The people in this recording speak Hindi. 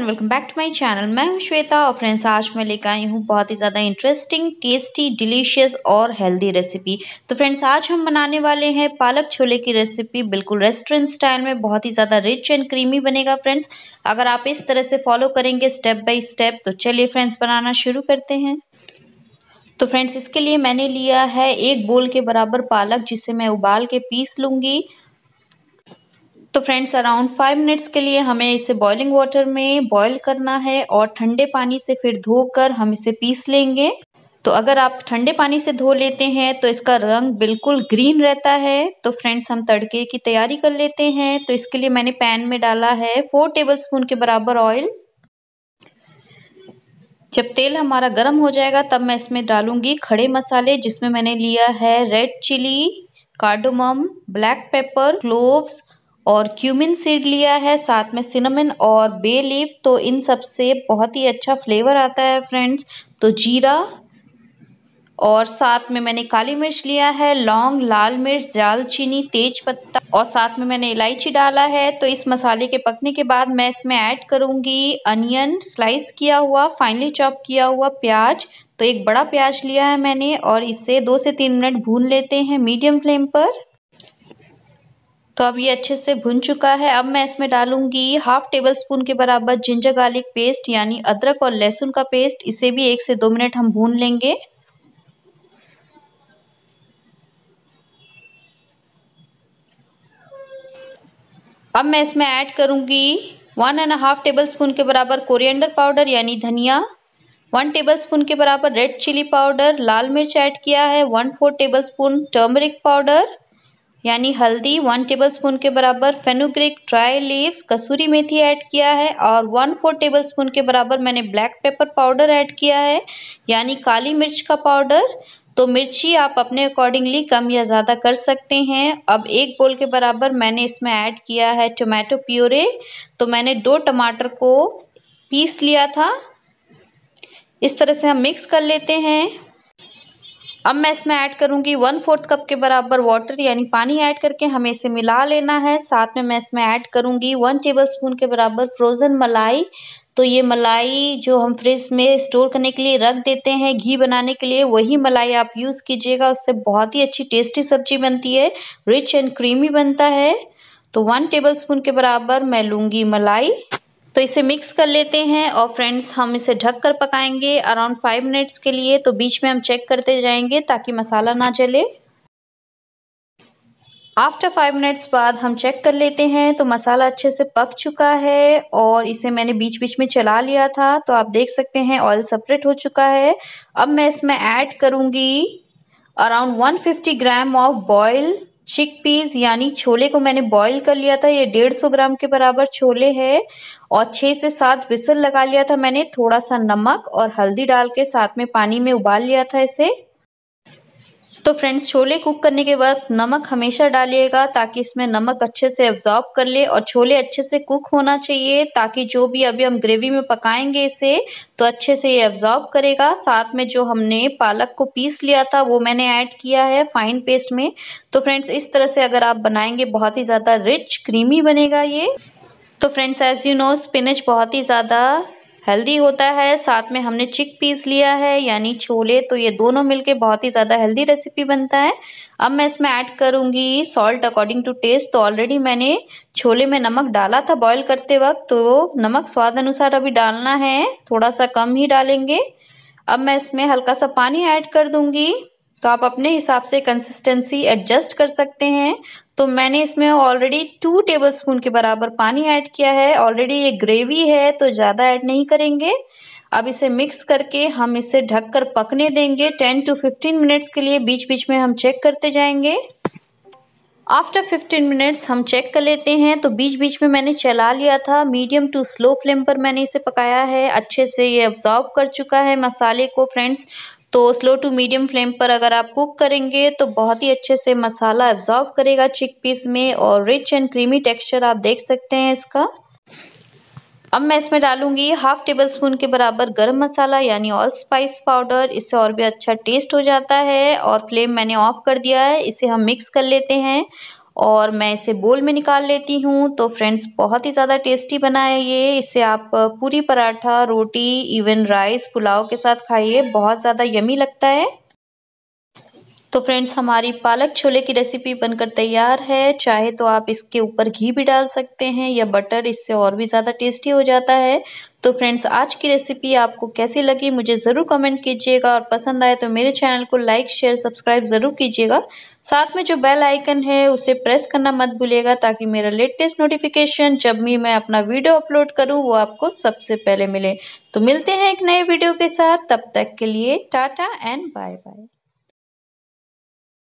and welcome back to my channel मैं हूं श्वेता और फ्रेंड्स आज मैं लेकर आई हूं बहुत ही ज़्यादा इंटरेस्टिंग टेस्टी डिलीशियस और हेल्दी रेसिपी तो फ्रेंड्स आज हम बनाने वाले हैं पालक छोले की रेसिपी बिल्कुल रेस्टोरेंट स्टाइल में बहुत ही ज़्यादा रिच एंड क्रीमी बनेगा फ्रेंड्स अगर आप इस तरह से फॉलो करेंगे स्टेप बाई स्टेप तो चलिए फ्रेंड्स बनाना शुरू करते हैं तो फ्रेंड्स इसके लिए मैंने लिया है एक बोल के बराबर पालक जिसे मैं उबाल के पीस लूँगी तो फ्रेंड्स अराउंड फाइव मिनट्स के लिए हमें इसे बॉइलिंग वाटर में बॉईल करना है और ठंडे पानी से फिर धोकर हम इसे पीस लेंगे तो अगर आप ठंडे पानी से धो लेते हैं तो इसका रंग बिल्कुल ग्रीन रहता है तो फ्रेंड्स हम तड़के की तैयारी कर लेते हैं तो इसके लिए मैंने पैन में डाला है फोर टेबल स्पून के बराबर ऑयल जब तेल हमारा गर्म हो जाएगा तब मैं इसमें डालूंगी खड़े मसाले जिसमें मैंने लिया है red chilli cardamom black pepper cloves और क्यूमिन सीड लिया है साथ में सिनेमिन और बे लीफ तो इन सब से बहुत ही अच्छा फ्लेवर आता है फ्रेंड्स तो जीरा और साथ में मैंने काली मिर्च लिया है लौंग लाल मिर्च दालचीनी तेज पत्ता और साथ में मैंने इलायची डाला है तो इस मसाले के पकने के बाद मैं इसमें ऐड करूंगी अनियन स्लाइस किया हुआ फाइनली चॉप किया हुआ प्याज तो एक बड़ा प्याज लिया है मैंने और इसे दो से तीन मिनट भून लेते हैं मीडियम फ्लेम पर तो अब ये अच्छे से भुन चुका है अब मैं इसमें डालूंगी हाफ टेबल स्पून के बराबर जिंजर गार्लिक पेस्ट यानी अदरक और लहसुन का पेस्ट इसे भी एक से दो मिनट हम भून लेंगे अब मैं इसमें ऐड करूंगी one and half table spoon के बराबर कोरिएंडर पाउडर यानी धनिया वन टेबल स्पून के बराबर रेड चिली पाउडर लाल मिर्च ऐड किया है one four table spoon turmeric powder यानी हल्दी वन टेबलस्पून के बराबर फेनुग्रिक ड्राई लीव्स कसूरी मेथी ऐड किया है और वन फोर टेबलस्पून के बराबर मैंने ब्लैक पेपर पाउडर ऐड किया है यानी काली मिर्च का पाउडर तो मिर्ची आप अपने अकॉर्डिंगली कम या ज़्यादा कर सकते हैं अब एक बोल के बराबर मैंने इसमें ऐड किया है टोमेटो प्योरे तो मैंने दो टमाटर को पीस लिया था इस तरह से हम मिक्स कर लेते हैं अब मैं इसमें ऐड करूंगी वन फोर्थ कप के बराबर वाटर यानी पानी ऐड करके हमें इसे मिला लेना है साथ में मैं इसमें ऐड करूंगी वन टेबल स्पून के बराबर फ्रोज़न मलाई तो ये मलाई जो हम फ्रिज में स्टोर करने के लिए रख देते हैं घी बनाने के लिए वही मलाई आप यूज़ कीजिएगा उससे बहुत ही अच्छी टेस्टी सब्जी बनती है रिच एंड क्रीमी बनता है तो वन टेबल स्पून के बराबर मैं लूँगी मलाई तो इसे मिक्स कर लेते हैं और फ्रेंड्स हम इसे ढक कर पकाएंगे अराउंड फाइव मिनट्स के लिए तो बीच में हम चेक करते जाएंगे ताकि मसाला ना जले आफ्टर फाइव मिनट्स बाद हम चेक कर लेते हैं तो मसाला अच्छे से पक चुका है और इसे मैंने बीच बीच में चला लिया था तो आप देख सकते हैं ऑयल सेपरेट हो चुका है अब मैं इसमें ऐड करूँगी around 150 gram of boil chick peas यानी छोले को मैंने बॉईल कर लिया था ये डेढ़ सौ ग्राम के बराबर छोले है और छह से सात विसल लगा लिया था मैंने थोड़ा सा नमक और हल्दी डाल के साथ में पानी में उबाल लिया था इसे तो फ्रेंड्स छोले कुक करने के वक्त नमक हमेशा डालिएगा ताकि इसमें नमक अच्छे से एब्जॉर्ब कर ले और छोले अच्छे से कुक होना चाहिए ताकि जो भी अभी हम ग्रेवी में पकाएंगे इसे तो अच्छे से ये एब्जॉर्ब करेगा साथ में जो हमने पालक को पीस लिया था वो मैंने ऐड किया है फाइन पेस्ट में तो फ्रेंड्स इस तरह से अगर आप बनाएंगे बहुत ही ज़्यादा रिच क्रीमी बनेगा ये तो friends as you know spinach बहुत ही ज़्यादा हेल्दी होता है साथ में हमने चिक पीस लिया है यानी छोले तो ये दोनों मिलके बहुत ही ज़्यादा हेल्दी रेसिपी बनता है अब मैं इसमें ऐड करूँगी सॉल्ट अकॉर्डिंग टू टेस्ट तो ऑलरेडी मैंने छोले में नमक डाला था बॉईल करते वक्त तो नमक स्वाद अनुसार अभी डालना है थोड़ा सा कम ही डालेंगे अब मैं इसमें हल्का सा पानी ऐड कर दूँगी तो आप अपने हिसाब से कंसिस्टेंसी एडजस्ट कर सकते हैं तो मैंने इसमें ऑलरेडी टू टेबल स्पून के बराबर पानी ऐड किया है ऑलरेडी ये ग्रेवी है तो ज़्यादा ऐड नहीं करेंगे अब इसे मिक्स करके हम इसे ढककर पकने देंगे 10 टू 15 मिनट्स के लिए बीच बीच में हम चेक करते जाएंगे आफ्टर 15 मिनट्स हम चेक कर लेते हैं तो बीच बीच में मैंने चला लिया था मीडियम टू स्लो फ्लेम पर मैंने इसे पकाया है अच्छे से ये ऑब्जॉर्व कर चुका है मसाले को फ्रेंड्स तो स्लो टू मीडियम फ्लेम पर अगर आप कुक करेंगे तो बहुत ही अच्छे से मसाला एब्जॉर्व करेगा चिक पीस में और रिच एंड क्रीमी टेक्सचर आप देख सकते हैं इसका अब मैं इसमें डालूंगी हाफ टेबल स्पून के बराबर गर्म मसाला यानी ऑल स्पाइस पाउडर इससे और भी अच्छा टेस्ट हो जाता है और फ्लेम मैंने ऑफ कर दिया है इसे हम मिक्स कर लेते हैं और मैं इसे बोल में निकाल लेती हूँ तो फ्रेंड्स बहुत ही ज़्यादा टेस्टी बना है ये इसे आप पूरी पराठा रोटी इवन राइस पुलाव के साथ खाइए बहुत ज़्यादा यमी लगता है तो फ्रेंड्स हमारी पालक छोले की रेसिपी बनकर तैयार है चाहे तो आप इसके ऊपर घी भी डाल सकते हैं या बटर इससे और भी ज़्यादा टेस्टी हो जाता है तो फ्रेंड्स आज की रेसिपी आपको कैसी लगी मुझे ज़रूर कमेंट कीजिएगा और पसंद आए तो मेरे चैनल को लाइक शेयर सब्सक्राइब ज़रूर कीजिएगा साथ में जो बेल आइकन है उसे प्रेस करना मत भूलिएगा ताकि मेरा लेटेस्ट नोटिफिकेशन जब भी मैं अपना वीडियो अपलोड करूँ वो आपको सबसे पहले मिले तो मिलते हैं एक नए वीडियो के साथ तब तक के लिए टाटा एंड बाय बाय